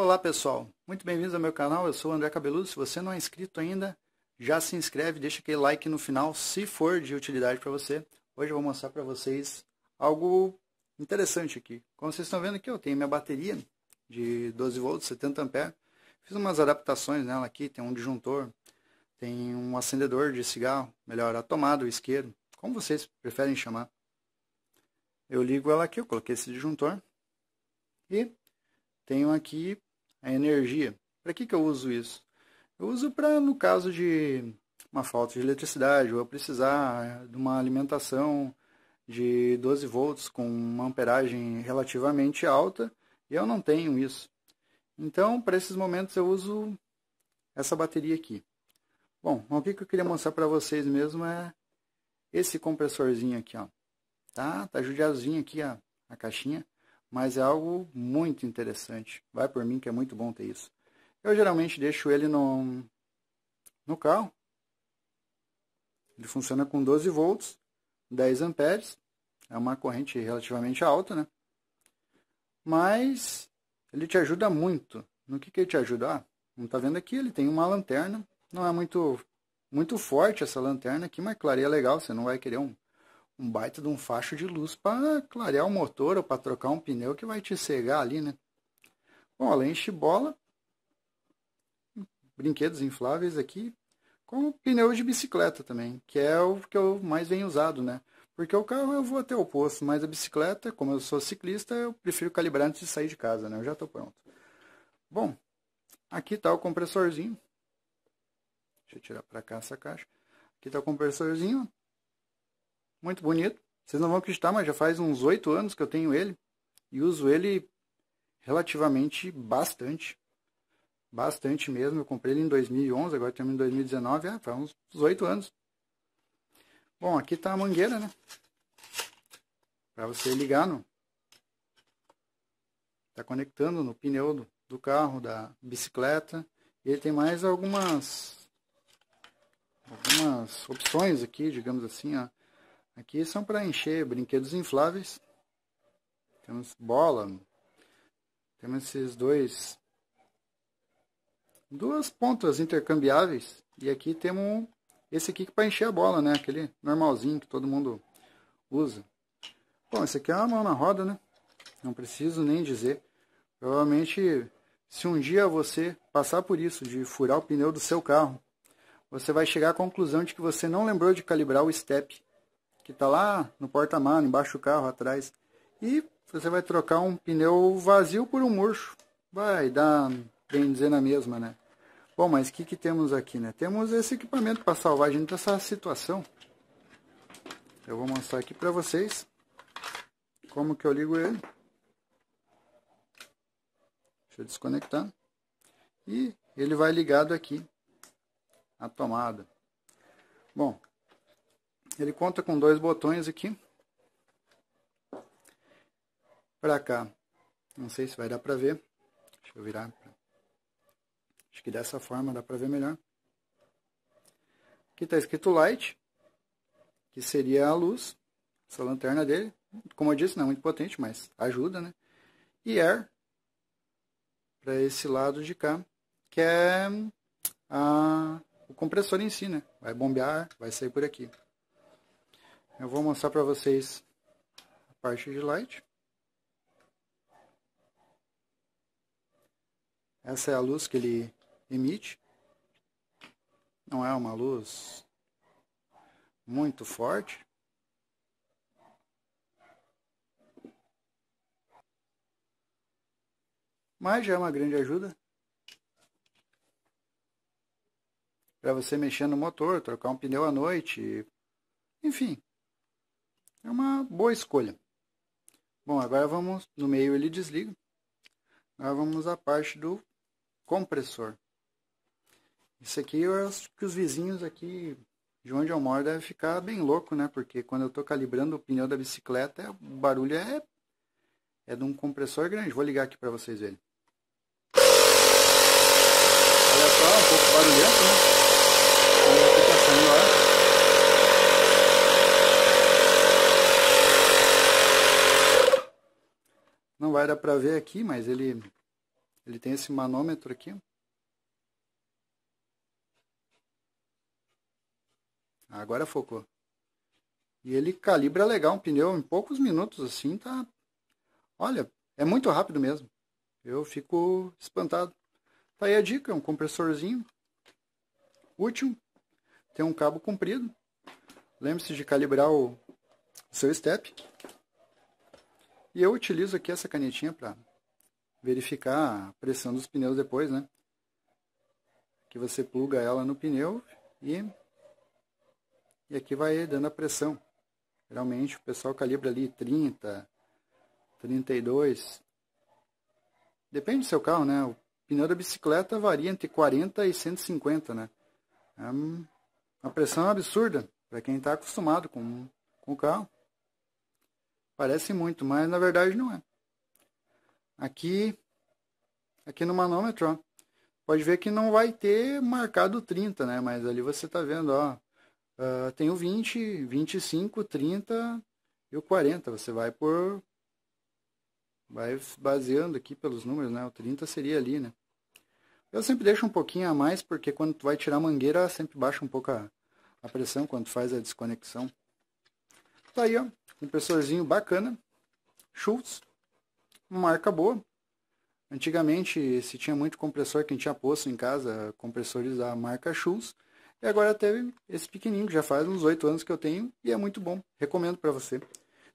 Olá pessoal, muito bem-vindos ao meu canal, eu sou o André Cabeludo, se você não é inscrito ainda, já se inscreve, deixa aquele like no final, se for de utilidade para você. Hoje eu vou mostrar para vocês algo interessante aqui. Como vocês estão vendo aqui, eu tenho minha bateria de 12 volts, 70 amperes, fiz umas adaptações nela aqui, tem um disjuntor, tem um acendedor de cigarro, melhor, a tomada, o isqueiro, como vocês preferem chamar. Eu ligo ela aqui, eu coloquei esse disjuntor e tenho aqui a energia. Para que, que eu uso isso? Eu uso para, no caso de uma falta de eletricidade, ou eu precisar de uma alimentação de 12 volts com uma amperagem relativamente alta, e eu não tenho isso. Então, para esses momentos, eu uso essa bateria aqui. Bom, o que eu queria mostrar para vocês mesmo é esse compressorzinho aqui, ó. Tá, tá judiazinho aqui a, a caixinha mas é algo muito interessante. Vai por mim que é muito bom ter isso. Eu geralmente deixo ele no, no carro. Ele funciona com 12 volts, 10 amperes. É uma corrente relativamente alta, né? Mas ele te ajuda muito. No que, que ele te ajuda? Ah, não está vendo aqui, ele tem uma lanterna. Não é muito muito forte essa lanterna aqui, mas clareia legal. Você não vai querer um, um baita de um facho de luz para clarear o motor ou para trocar um pneu que vai te cegar ali, né? Bom, além de bola, brinquedos infláveis aqui, com pneu de bicicleta também, que é o que eu mais venho usado, né? Porque o carro eu vou até o posto, mas a bicicleta, como eu sou ciclista, eu prefiro calibrar antes de sair de casa, né? Eu já estou pronto. Bom, aqui está o compressorzinho. Deixa eu tirar para cá essa caixa. Aqui está o compressorzinho muito bonito. Vocês não vão acreditar, mas já faz uns oito anos que eu tenho ele e uso ele relativamente bastante. Bastante mesmo. Eu comprei ele em 2011, agora estamos em 2019, ah, faz uns oito anos. Bom, aqui está a mangueira, né? Para você ligar no. Tá conectando no pneu do, do carro, da bicicleta. E ele tem mais algumas algumas opções aqui, digamos assim, ó. Aqui são para encher brinquedos infláveis. Temos bola. Temos esses dois. Duas pontas intercambiáveis. E aqui temos esse aqui que é para encher a bola, né? Aquele normalzinho que todo mundo usa. Bom, esse aqui é uma mão na roda, né? Não preciso nem dizer. Provavelmente, se um dia você passar por isso, de furar o pneu do seu carro, você vai chegar à conclusão de que você não lembrou de calibrar o step que está lá no porta malas embaixo do carro, atrás. E você vai trocar um pneu vazio por um murcho. Vai dar, bem dizer, na mesma, né? Bom, mas o que, que temos aqui, né? Temos esse equipamento para salvar a gente dessa situação. Eu vou mostrar aqui para vocês como que eu ligo ele. Deixa eu desconectar. E ele vai ligado aqui à tomada. Bom, ele conta com dois botões aqui. Pra cá. Não sei se vai dar pra ver. Deixa eu virar. Acho que dessa forma dá pra ver melhor. Aqui tá escrito light. Que seria a luz. Essa lanterna dele. Como eu disse, não é muito potente, mas ajuda, né? E air. para esse lado de cá. Que é a o compressor em si, né? Vai bombear, vai sair por aqui. Eu vou mostrar para vocês a parte de light. Essa é a luz que ele emite. Não é uma luz muito forte. Mas já é uma grande ajuda para você mexer no motor, trocar um pneu à noite, enfim, é uma boa escolha. Bom, agora vamos, no meio ele desliga. Agora vamos à parte do compressor. Isso aqui eu acho que os vizinhos aqui de onde eu moro devem ficar bem louco, né? Porque quando eu estou calibrando o pneu da bicicleta, o barulho é, é de um compressor grande. Vou ligar aqui para vocês verem. Olha só, um pouco barulhento, né? Olha o que tá saindo, vai dar para ver aqui, mas ele, ele tem esse manômetro aqui. Agora focou. E ele calibra legal um pneu em poucos minutos, assim, tá... Olha, é muito rápido mesmo. Eu fico espantado. Tá aí a dica, é um compressorzinho útil. Tem um cabo comprido. Lembre-se de calibrar o seu step. E eu utilizo aqui essa canetinha para verificar a pressão dos pneus depois, né? Que você pluga ela no pneu e, e aqui vai dando a pressão. Geralmente o pessoal calibra ali 30, 32. Depende do seu carro, né? O pneu da bicicleta varia entre 40 e 150, né? É uma pressão absurda para quem está acostumado com, com o carro. Parece muito, mas na verdade não é. Aqui, aqui no manômetro, ó, pode ver que não vai ter marcado 30, né? Mas ali você está vendo, ó, uh, tem o 20, 25, 30 e o 40. Você vai por, vai baseando aqui pelos números, né? O 30 seria ali, né? Eu sempre deixo um pouquinho a mais, porque quando tu vai tirar a mangueira, sempre baixa um pouco a, a pressão quando faz a desconexão. Tá aí, ó compressorzinho bacana. Schultz. Marca boa. Antigamente se tinha muito compressor, quem tinha posto em casa, compressores da marca Schultz. E agora teve esse pequenininho, que já faz uns 8 anos que eu tenho e é muito bom. Recomendo para você.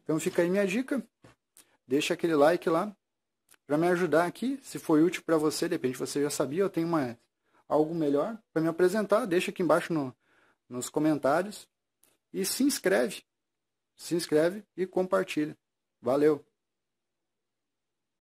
Então fica aí minha dica. Deixa aquele like lá para me ajudar aqui. Se foi útil para você, de repente você já sabia, eu tenho uma, algo melhor para me apresentar. Deixa aqui embaixo no, nos comentários e se inscreve se inscreve e compartilha. Valeu!